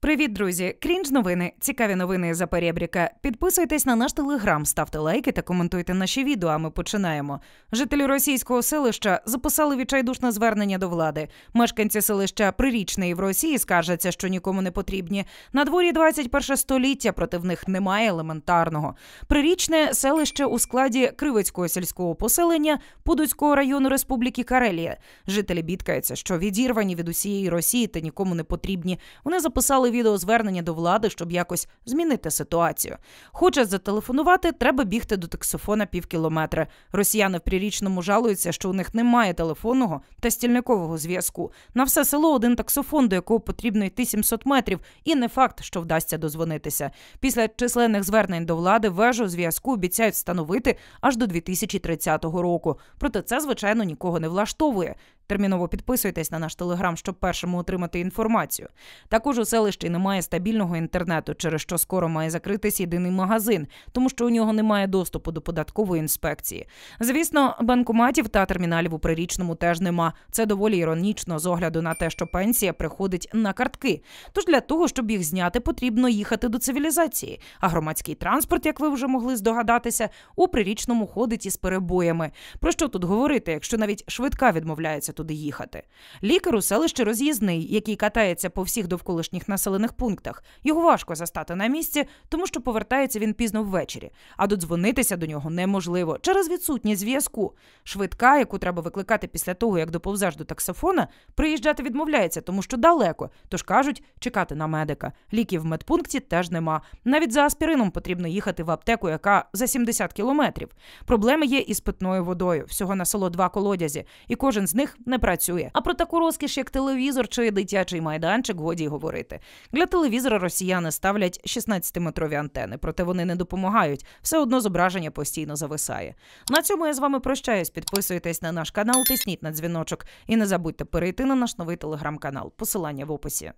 Привіт, друзі! Крінж новини. Цікаві новини за перебріка. Підписуйтесь на наш телеграм, ставте лайки та коментуйте наші відео. А ми починаємо. Жителі російського селища записали відчайдушне звернення до влади. Мешканці селища Прирічне і в Росії скаржаться, що нікому не потрібні. На дворі 21 століття проти в них немає елементарного. Прирічне селище у складі Кривицького сільського поселення Пудуцького району Республіки Карелія. Жителі бідкаються, що відірвані від усієї Росії та нікому не потрібні. Вони записали надіслали відеозвернення до влади, щоб якось змінити ситуацію. Хоче зателефонувати, треба бігти до таксофона півкілометра. Росіяни в прирічному жалуються, що у них немає телефонного та стільникового зв'язку. На все село один таксофон, до якого потрібно йти 700 метрів, і не факт, що вдасться дозвонитися. Після численних звернень до влади вежу зв'язку обіцяють встановити аж до 2030 року. Проте це, звичайно, нікого не влаштовує. Терміново підписуйтесь на наш телеграм, щоб першому отримати інформацію. Також у селищі немає стабільного інтернету, через що скоро має закритись єдиний магазин, тому що у нього немає доступу до податкової інспекції. Звісно, банкоматів та терміналів у прирічному теж нема. Це доволі іронічно з огляду на те, що пенсія приходить на картки. Тож для того, щоб їх зняти, потрібно їхати до цивілізації. А громадський транспорт, як ви вже могли здогадатися, у прирічному ходить із перебоями. Про що тут говорити, якщо навіть швидка відмовляється? туди їхати. Лікар у селищі роз'їзний, який катається по всіх довколишніх населених пунктах. Його важко застати на місці, тому що повертається він пізно ввечері, а додзвонитися до нього неможливо через відсутність зв'язку. Швидка, яку треба викликати після того, як доповзеш до таксофона, приїжджати відмовляється, тому що далеко. Тож кажуть, чекати на медика. Ліків в медпункті теж нема. Навіть за аспірином потрібно їхати в аптеку, яка за 70 кілометрів. Проблеми є із питною водою. Всього на село два колодязі, і кожен з них не працює. А про таку розкіш, як телевізор чи дитячий майданчик, годі й говорити. Для телевізора росіяни ставлять 16-метрові антени, проте вони не допомагають. Все одно зображення постійно зависає. На цьому я з вами прощаюсь. Підписуйтесь на наш канал, тисніть на дзвіночок і не забудьте перейти на наш новий телеграм-канал. Посилання в описі.